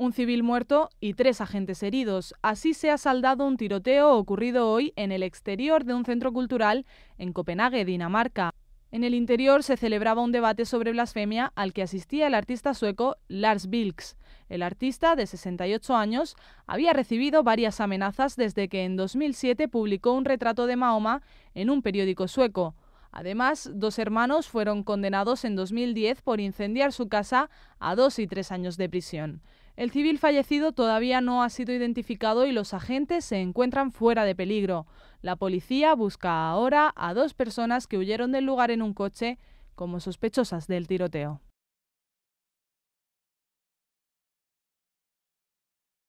un civil muerto y tres agentes heridos. Así se ha saldado un tiroteo ocurrido hoy en el exterior de un centro cultural en Copenhague, Dinamarca. En el interior se celebraba un debate sobre blasfemia al que asistía el artista sueco Lars Vilks. El artista, de 68 años, había recibido varias amenazas desde que en 2007 publicó un retrato de Mahoma en un periódico sueco. Además, dos hermanos fueron condenados en 2010 por incendiar su casa a dos y tres años de prisión. El civil fallecido todavía no ha sido identificado y los agentes se encuentran fuera de peligro. La policía busca ahora a dos personas que huyeron del lugar en un coche como sospechosas del tiroteo.